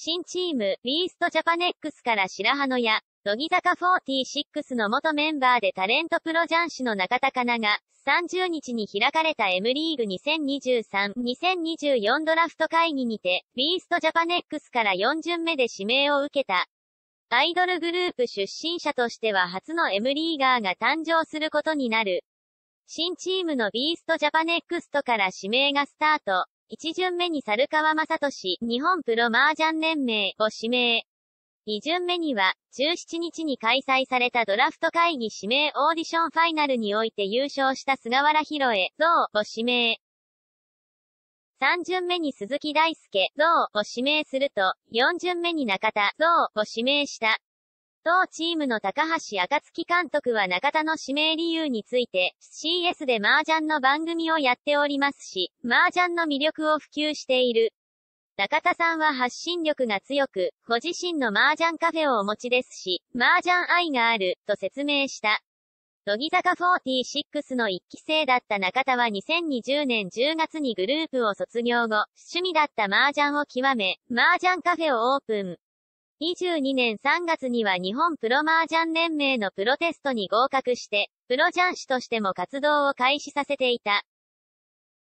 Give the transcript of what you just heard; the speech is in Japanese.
新チーム、ビーストジャパネックスから白羽の矢、乃木坂46の元メンバーでタレントプロ雀士の中田かなが、30日に開かれた M リーグ2023-2024ドラフト会議にて、ビーストジャパネックスから4巡目で指名を受けた。アイドルグループ出身者としては初の M リーガーが誕生することになる。新チームのビーストジャパネックストから指名がスタート。1巡目に猿川正俊、日本プロ麻雀連盟を指名。2巡目には、17日に開催されたドラフト会議指名オーディションファイナルにおいて優勝した菅原博恵、像を指名。3巡目に鈴木大輔、像を指名すると、4巡目に中田、像を指名した。当チームの高橋暁監督は中田の指名理由について、CS で麻雀の番組をやっておりますし、麻雀の魅力を普及している。中田さんは発信力が強く、ご自身の麻雀カフェをお持ちですし、麻雀愛がある、と説明した。乃木坂46の一期生だった中田は2020年10月にグループを卒業後、趣味だった麻雀を極め、麻雀カフェをオープン。2 2年3月には日本プロマージャン連盟のプロテストに合格して、プロ雀士としても活動を開始させていた。